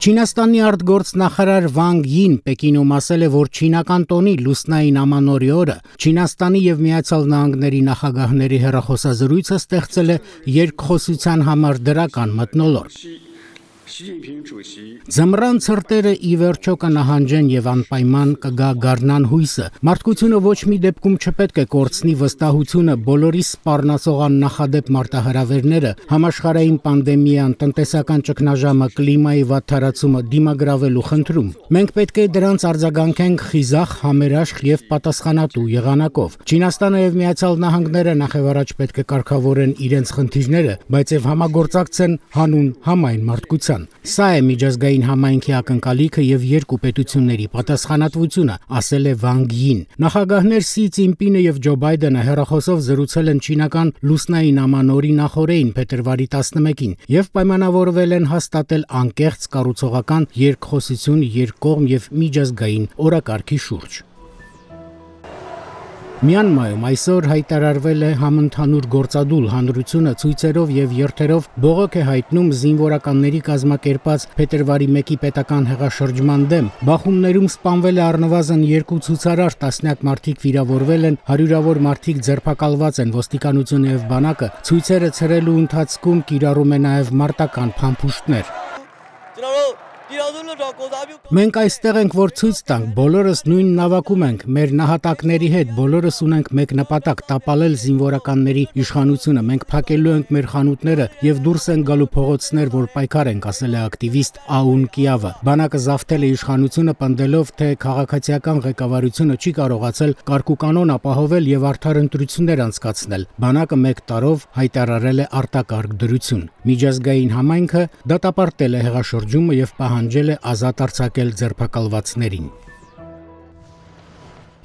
Չինաստանի արտգործնախարար Վանգ Ին Պեկինում ասել է, որ Չինական տոնի լուսնային ամանորի օրը Չինաստանի եւ Միացյալ Նահանգների նախագահների հերախոսազրույցը ստեղծել է երկխոսության համար դրական մթնոլորտ։ Զմռան ծրտերը ի վերջո կնահանջեն եւ անպայման կգա գառնան հույսը։ Մարդկությունը ոչ մի դեպքում չպետք է կորցնի վստահությունը բոլորի սպառնացող աննախադեպ մարտահրավերները, համաշխարհային պանդեմիան, տնտեսական ճգնաժամը, կլիմայի վատթարացումը դիմագրավելու խնդրում։ Մենք պետք է դրանց արձագանքենք խիզախ, համերաշխ եւ պատասխանատու եղանակով։ Չինաստանը եւ Միացյալ Նահանգները նախևառաջ պետք է կարգավորեն իրենց խնդիրները, բայց եւ համագործակցեն հանուն համայն մարդկության։ Հայաստան։ Սա է միջազգային համայնքի ակնկալիքը եւ երկու պետությունների պատասխանատվությունը, ասել է Վանգ Ին։ Նախագահներ Սի Ցինպինը եւ Ջո Բայդենը հերախոսով զրուցել են Չինական լուսնային ամանորի նախորեին փետրվարի 11-ին եւ պայմանավորվել են հաստատել անկեղծ կառուցողական երկխոսություն երկկողմ եւ միջազգային օրակարգի շուրջ։ Մյանմայում այսօր հայտարարվել է համընդհանուր գործադուլ հանրությունը ցույցերով եւ երթերով բողոք է հայտնում զինվորականների կազմակերպած փետրվարի 1-ի պետական հեղաշրջման դեմ։ Բախումներում սպանվել է առնվազն 2 ցուցարար, տասնյակ մարդիկ վիրավորվել են, հարյուրավոր մարդիկ ձերբակալված են ոստիկանությունը եւ բանակը։ Ցույցերը ցրելու ընթացքում կիրառում է նաեւ մարտական փամփուշտներ։ Ճանաչող Մենք այստեղ ենք, որ ցույց տանք, բոլորս նույն նավակում ենք, մեր նահատակների հետ, բոլորս ունենք մեկ նպատակ՝ տապալել զինվորականների իշխանությունը։ Մենք փակելու ենք մեր խանութները եւ դուրս են գալու փողոցներ, որ պայքար ենք, ասել է ակտիվիստ Աուն Կիավը։ Բանակը զավթել է իշխանությունը պնդելով, թե քաղաքացիական ղեկավարությունը չի կարողացել կարգուկանոն ապահովել եւ արդար ընտրություններ անցկացնել։ Բանակը մեկ տարով հայտարարել է արտակարգ դրություն։ Միջազգային համայնքը դատապարտել է հեղաշրջումը եւ պահանջ պահանջել է ազատ արձակել ձերբակալվածներին։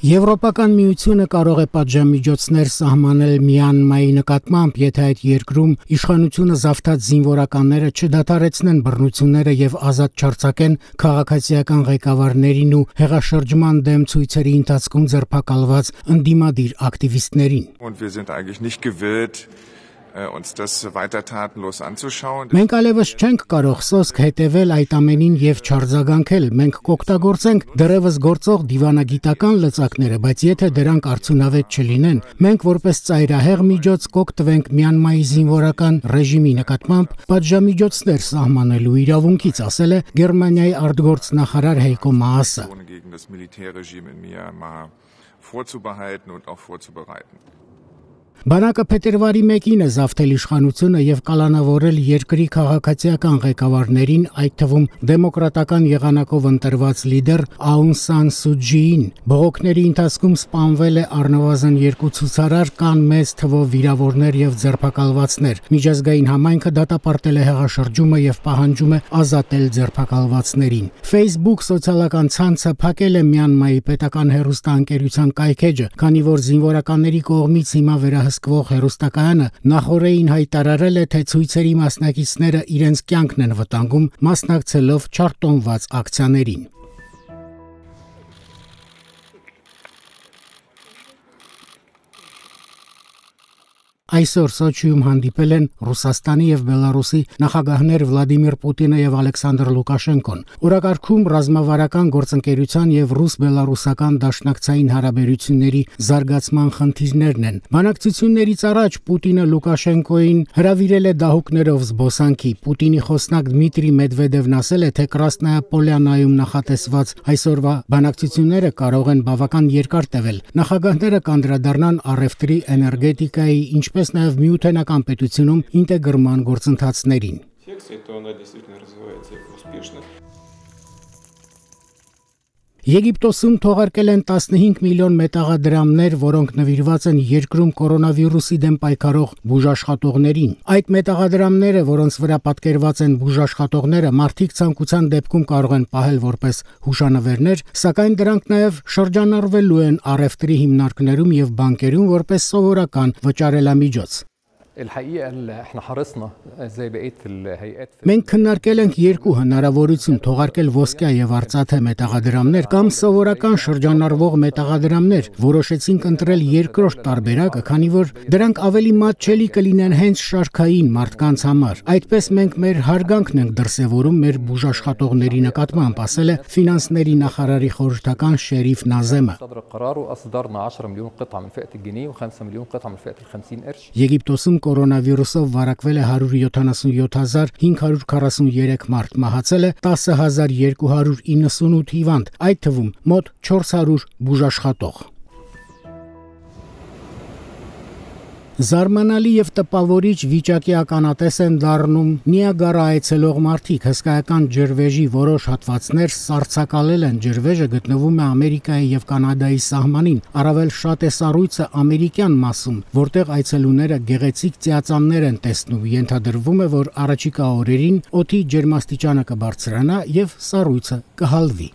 Եվրոպական միությունը կարող է պատժամիջոցներ սահմանել Մյանմայի նկատմամբ, եթե այդ երկրում իշխանությունը զավթած զինվորականները չդադարեցնեն բռնությունները եւ ազատ չարձակեն քաղաքացիական ղեկավարներին ու հեղաշրջման դեմ ցույցերի ընթացքում ձերբակալված ընդդիմադիր ակտիվիստերին։ Und wir sind eigentlich nicht gewillt Äh, մենք այլևս չենք կարող սոսկ հետևել այդ ամենին եւ չարձագանքել։ Մենք կօգտագործենք դեռևս գործող դիվանագիտական լծակները, բայց եթե դրանք արդյունավետ չլինեն, մենք որպես ծայրահեղ միջոց կօգտվենք Մյանմայի զինվորական ռեժիմի նկատմամբ պատժամիջոցներ սահմանելու իրավունքից, ասել է Գերմանիայի արտգործնախարար Հեյկո Maas. vorzubehalten und auch vorzubereiten. Բանակը փետրվարի 1-ին է զավթել իշխանությունը եւ կալանավորել երկրի քաղաքացիական ղեկավարներին, այդ թվում դեմոկրատական եղանակով ընտրված լիդեր Աուն Սան Սուջիին։ Բողոքների ընթացքում սպանվել է առնվազն 2 ցուցարար, կան մեծ թվով վիրավորներ եւ ձերբակալվածներ։ Միջազգային համայնքը դատապարտել է հեղաշրջումը եւ պահանջում է ազատել ձերբակալվածներին։ Facebook սոցիալական ցանցը փակել է Մյանմայի պետական հերոստանգերության կայքեջը, քանի որ զինվորականների կողմից հիմա վերա հսկվող հերոստակայանը նախորդին հայտարարել է, թե ցույցերի մասնակիցները իրենց կյանքն են վտանգում մասնակցելով չարտոնված ակցիաներին։ Այսօր Սոչիում հանդիպել են Ռուսաստանի եւ Բելարուսի նախագահներ Վլադիմիր Պուտինը եւ Ալեքսանդր Լուկաշենկոն։ Օրակարգում ռազմավարական գործընկերության եւ ռուս-բելարուսական դաշնակցային հարաբերությունների զարգացման խնդիրներն են։ Բանակցություններից առաջ Պուտինը Լուկաշենկոին հրավիրել է դահուկներով զբոսանքի։ Պուտինի խոսնակ Դմիտրի Մեդվեդևն ասել է, թե Կրասնայա Պոլյանայում նախատեսված այսօրվա բանակցությունները կարող են բավական երկար տևել։ Նախագահները կանդրադառնան առևտրի, էներգետիկայի, ինչ ինչպես նաև միութենական պետությունում ինտեգրման գործընթացներին։ Текст, это она действительно развивается успешно. Եգիպտոսում թողարկել են 15 միլիոն մետաղադրամներ, որոնք նվիրված են երկրում կորոնավիրուսի դեմ պայքարող բուժաշխատողներին։ Այդ մետաղադրամները, որոնց վրա պատկերված են բուժաշխատողները, մարդիկ ցանկության դեպքում կարող են պահել որպես հուշանվերներ, սակայն դրանք նաև շրջանառվելու են առևտրի հիմնարկներում եւ բանկերում որպես սովորական վճարելամիջոց։ Մենք քննարկել ենք երկու հնարավորություն՝ թողարկել ոսկյա եւ արծաթե մետաղադրամներ կամ սովորական շրջանառվող մետաղադրամներ։ Որոշեցինք ընտրել երկրորդ տարբերակը, քանի որ դրանք ավելի մատչելի կլինեն հենց շարքային մարդկանց համար։ Այդպես մենք մեր հարգանքն ենք դրսևորում մեր բուժաշխատողների նկատմամբ, ասել է ֆինանսների նախարարի խորհրդական Շերիֆ Նազեմը։ Եգիպտոսում կորոնավիրուսով վարակվել է 177543 մարդ, մահացել է 10298 հիվանդ, այդ թվում մոտ 400 բուժաշխատող։ Զարմանալի եւ տպավորիչ վիճակի ականատես են դառնում Նիագարա այցելող մարդիկ, հսկայական ջրվեժի որոշ հատվածներ սարսափակալել են։ Ջրվեժը գտնվում է Ամերիկայի եւ Կանադայի սահմանին, առավել շատ է սառույցը ամերիկյան մասում, որտեղ այցելուները գեղեցիկ ծիածաններ են տեսնում։ Ենթադրվում է, որ առաջիկա օրերին օդի ջերմաստիճանը կբարձրանա եւ սառույցը կհալվի։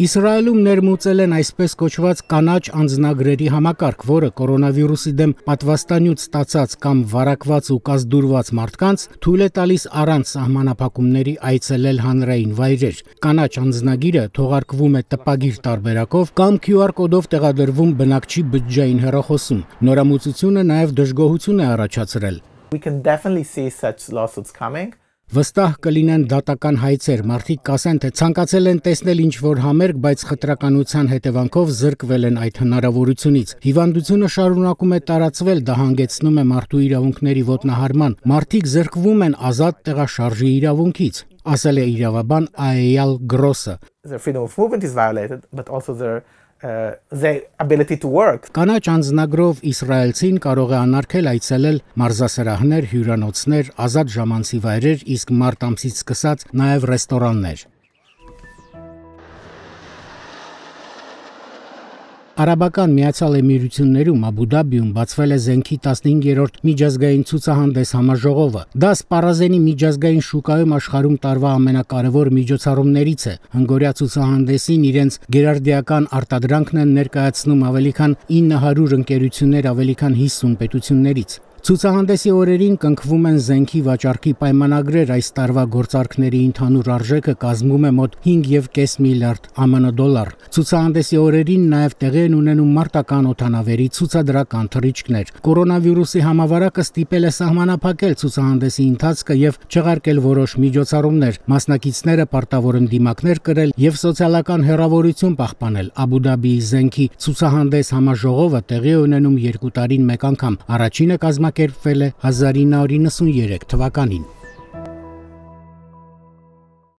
Իսրայելում ներմուծել են այսպես կոչված կանաչ անձնագրերի համակարգ, որը կորոնավիրուսի դեմ պատվաստանյութ ստացած կամ վարակված ու կազդուրված մարդկանց թույլ է տալիս առանց սահմանափակումների այցելել հանրային վայրեր։ Կանաչ անձնագիրը թողարկվում է տպագիր տարբերակով կամ QR կոդով տեղադրվում բնակչի բջջային հեռախոսում։ Նորամուծությունը նաև դժգոհություն է առաջացրել. We can definitely see such lawsuits coming վստահ կլինեն դատական հայցեր, մարդիկ կասեն, թե ցանկացել են տեսնել ինչ-որ համերգ, բայց խտրականության հետևանքով զրկվել են այդ հնարավորությունից։ Հիվանդությունը շարունակում է տարածվել, դա հանգեցնում է մարդու իրավունքների ոտնահարման։ Մարդիկ զրկվում են ազատ տեղաշարժի իրավունքից ասել է իրավաբան Աեյալ Գրոսը. Their freedom of movement is violated, but also their the ability to work։ Կանաչ անձնագրով իսրայելցին կարող է անարգել այցելել մարզասրահներ, հյուրանոցներ, ազատ ժամանցի վայրեր, իսկ մարտ ամսից սկսած նաև ռեստորաններ։ Արաբական Միացյալ Էմիրություններում Աբուդաբիում բացվել է Զենքի 15-րդ միջազգային ցուցահանդես համաժողովը։ Դա սպառազենի միջազգային շուկայում աշխարհում տարվա ամենակարևոր միջոցառումներից է։ Հնգորյա ցուցահանդեսին իրենց գերարդիական արտադրանքն են ներկայացնում ավելի քան 900 ընկերություններ ավելի քան 50 պետություններից։ Ցուցահանդեսի օրերին կնքվում են զենքի վաճառքի պայմանագրեր, այս տարվա գործարքների ընդհանուր արժեքը կազմում է մոտ 5.5 միլիարդ ԱՄՆ դոլար։ Ցուցահանդեսի օրերին նաև տեղի են ունենում մարտական օթանավերի ցուցադրական թռիչքներ։ Կորոնավիրուսի համավարակը ստիպել է սահմանափակել ցուցահանդեսի ընթացքը եւ չեղարկել որոշ միջոցառումներ։ Մասնակիցները պարտավոր են դիմակներ կրել եւ սոցիալական հեռավորություն պահպանել։ Աբու Դաբիի զենքի ցուցահանդես համաժողովը տեղի ունենում 2 տարին մեկ անգամ։ Առաջինը կազմակերպ կազմակերպվել է 1993 թվականին։